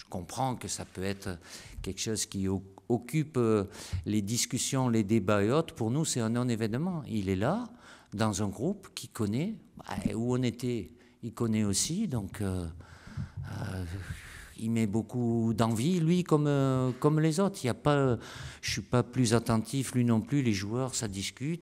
je comprends que ça peut être quelque chose qui occupe euh, les discussions, les débats et autres. Pour nous, c'est un non-événement. Il est là, dans un groupe qui connaît bah, où on était. Il connaît aussi, donc euh, euh, il met beaucoup d'envie, lui, comme, comme les autres. Il y a pas, je ne suis pas plus attentif, lui non plus. Les joueurs, ça discute.